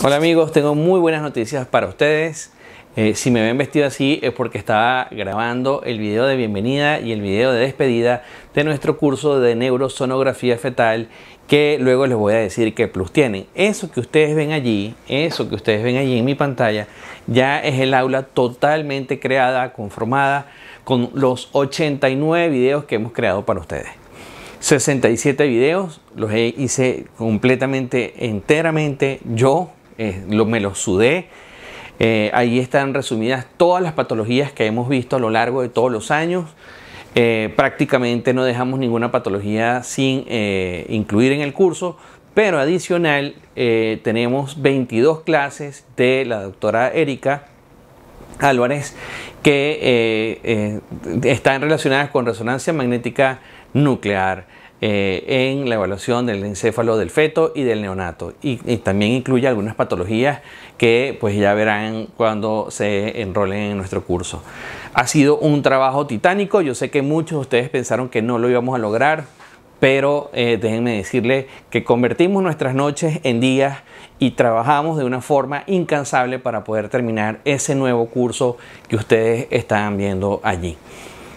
Hola amigos, tengo muy buenas noticias para ustedes. Eh, si me ven vestido así es porque estaba grabando el video de bienvenida y el video de despedida de nuestro curso de neurosonografía fetal que luego les voy a decir qué plus tienen. Eso que ustedes ven allí, eso que ustedes ven allí en mi pantalla, ya es el aula totalmente creada, conformada con los 89 videos que hemos creado para ustedes. 67 videos, los hice completamente, enteramente yo eh, lo, me lo sudé. Eh, ahí están resumidas todas las patologías que hemos visto a lo largo de todos los años. Eh, prácticamente no dejamos ninguna patología sin incluir en el curso, pero adicional tenemos 22 clases de la doctora Erika Álvarez que están relacionadas con resonancia magnética nuclear eh, en la evaluación del encéfalo del feto y del neonato. Y, también incluye algunas patologías que pues ya verán cuando se enrolen en nuestro curso. Ha sido un trabajo titánico, yo sé que muchos de ustedes pensaron que no lo íbamos a lograr, pero eh, déjenme decirles que convertimos nuestras noches en días y trabajamos de una forma incansable para poder terminar ese nuevo curso que ustedes están viendo allí.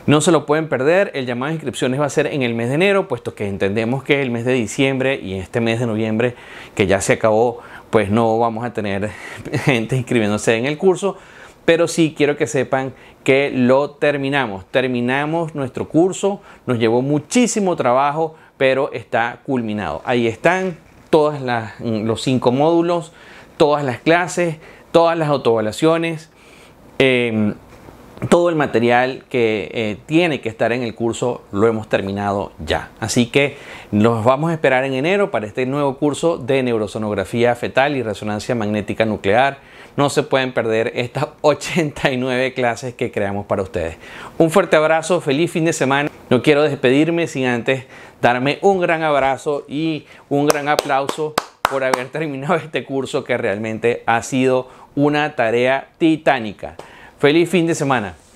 No se lo pueden perder, el llamado de inscripciones va a ser en el mes de enero, puesto que entendemos que el mes de diciembre y este mes de noviembre, que ya se acabó, pues no vamos a tener gente inscribiéndose en el curso, pero sí quiero que sepan que lo terminamos. Terminamos nuestro curso, nos llevó muchísimo trabajo, pero está culminado. Ahí están todos los cinco módulos, todas las clases, todas las autoevaluaciones. Em, todo el material que eh, tiene que estar en el curso lo hemos terminado ya. Así que nos vamos a esperar en enero para este nuevo curso de neurosonografía fetal y resonancia magnética nuclear. No se pueden perder estas 89 clases que creamos para ustedes. Un fuerte abrazo, feliz fin de semana. No quiero despedirme sin antes darme un gran abrazo y un gran aplauso por haber terminado este curso que realmente ha sido una tarea titánica. Feliz fin de semana.